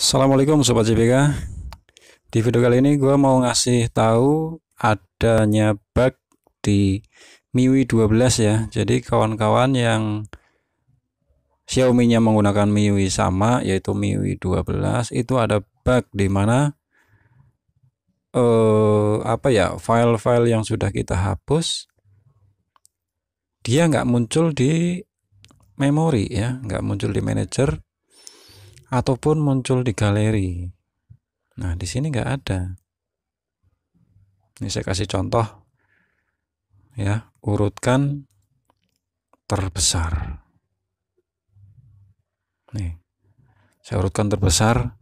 Assalamualaikum Sobat JPK Di video kali ini gue mau ngasih tahu adanya bug di MIUI 12 ya Jadi kawan-kawan yang Xiaomi nya menggunakan MIUI sama yaitu MIUI 12 Itu ada bug di mana eh, apa ya file-file yang sudah kita hapus dia nggak muncul di memori ya nggak muncul di manager ataupun muncul di galeri. Nah, di sini nggak ada. Ini saya kasih contoh ya, urutkan terbesar. Nih. Saya urutkan terbesar.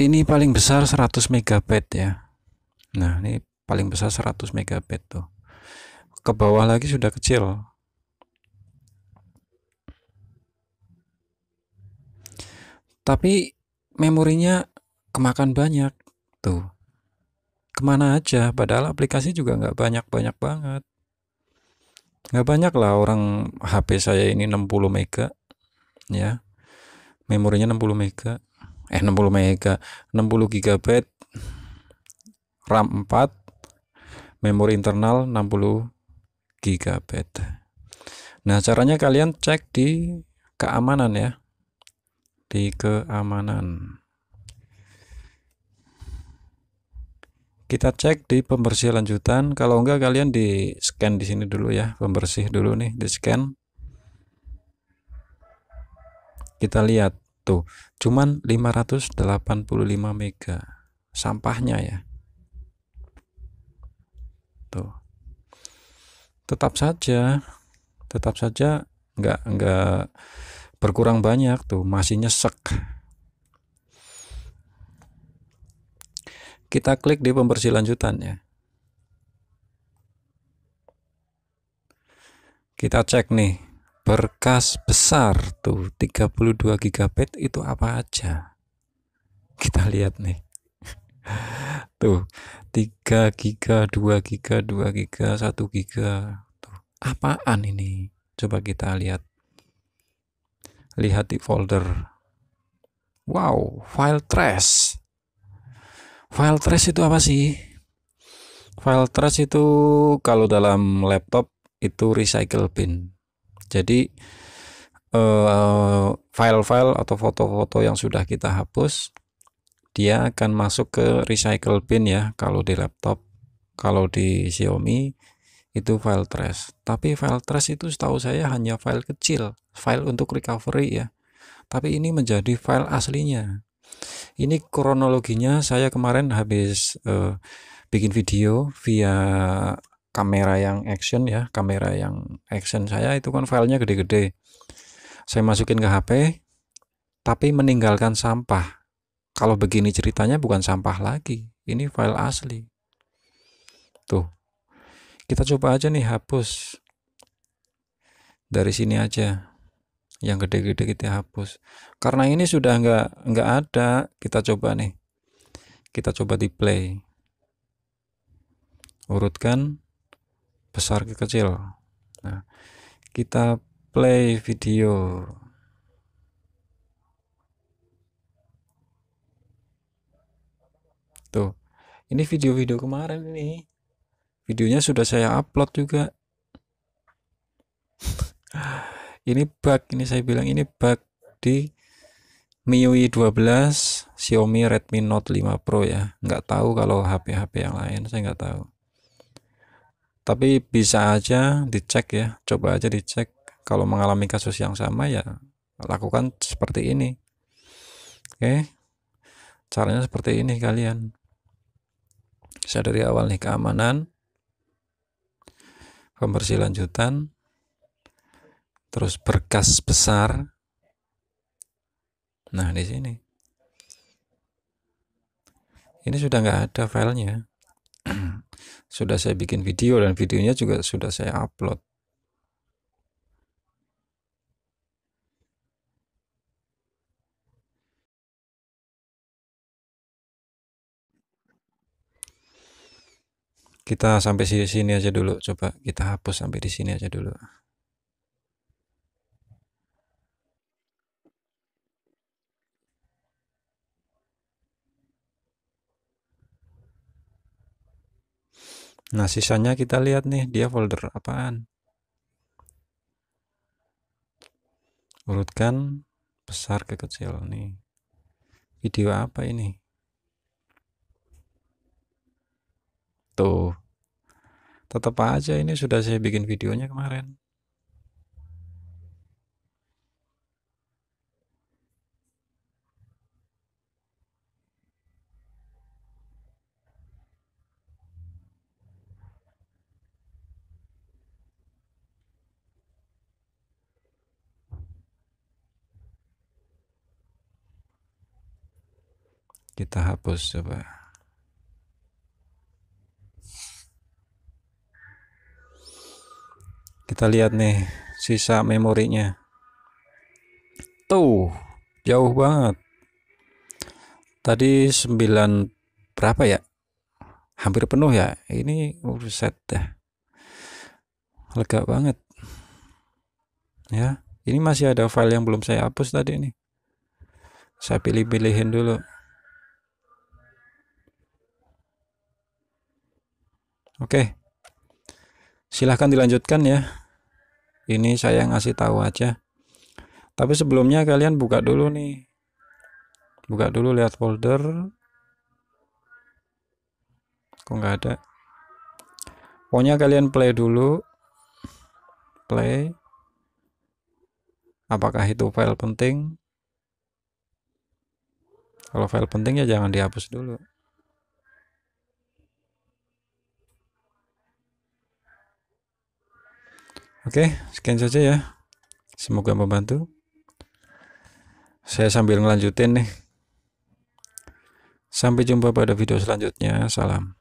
Ini paling besar 100 megabyte ya. Nah, ini paling besar 100 megabyte tuh. Ke bawah lagi sudah kecil, tapi memorinya kemakan banyak tuh kemana aja padahal aplikasi juga nggak banyak-banyak banget nggak banyak lah orang HP saya ini 60 mega ya memorinya 60 mega eh 60 mega 60 GB RAM 4 memori internal 60 GB nah caranya kalian cek di keamanan ya di keamanan. Kita cek di pembersih lanjutan. Kalau enggak kalian di scan di sini dulu ya, pembersih dulu nih, di scan. Kita lihat tuh, cuman 585 mega sampahnya ya. Tuh. Tetap saja tetap saja enggak enggak berkurang banyak tuh masih nyesek kita klik di pembersih lanjutannya kita cek nih berkas besar tuh 32 GB itu apa aja kita lihat nih tuh 3 GB 2 GB 2 GB 1 GB tuh apaan ini coba kita lihat lihat di folder wow file trash file trash itu apa sih file trash itu kalau dalam laptop itu recycle bin jadi eh, file-file atau foto-foto yang sudah kita hapus dia akan masuk ke recycle bin ya kalau di laptop kalau di Xiaomi itu file trash tapi file trash itu setahu saya hanya file kecil file untuk recovery ya tapi ini menjadi file aslinya ini kronologinya saya kemarin habis uh, bikin video via kamera yang action ya kamera yang action saya itu kan filenya gede-gede saya masukin ke HP tapi meninggalkan sampah kalau begini ceritanya bukan sampah lagi ini file asli tuh kita coba aja nih hapus dari sini aja yang gede-gede kita hapus karena ini sudah nggak nggak ada kita coba nih kita coba di play urutkan besar ke kecil nah kita play video tuh ini video-video kemarin ini videonya sudah saya upload juga ini bug ini saya bilang ini bug di MIUI 12 Xiaomi Redmi Note 5 Pro ya nggak tahu kalau HP-HP yang lain saya nggak tahu tapi bisa aja dicek ya coba aja dicek kalau mengalami kasus yang sama ya lakukan seperti ini oke caranya seperti ini kalian saya dari awal nih keamanan pembersih lanjutan terus berkas besar nah di sini ini sudah nggak ada filenya sudah saya bikin video dan videonya juga sudah saya upload kita sampai sini aja dulu coba kita hapus sampai di sini aja dulu Nah, sisanya kita lihat nih, dia folder apaan. Urutkan besar ke kecil nih. Video apa ini? Tuh. Gitu. Tetap aja ini sudah saya bikin videonya kemarin. kita hapus coba kita lihat nih sisa memorinya tuh jauh banget tadi 9 berapa ya hampir penuh ya ini uh, set dah lega banget ya ini masih ada file yang belum saya hapus tadi ini. saya pilih-pilihin dulu oke silahkan dilanjutkan ya ini saya ngasih tahu aja tapi sebelumnya kalian buka dulu nih buka dulu lihat folder kok nggak ada pokoknya kalian play dulu play apakah itu file penting kalau file penting ya jangan dihapus dulu Oke, sekian saja ya. Semoga membantu. Saya sambil ngelanjutin nih. Sampai jumpa pada video selanjutnya. Salam.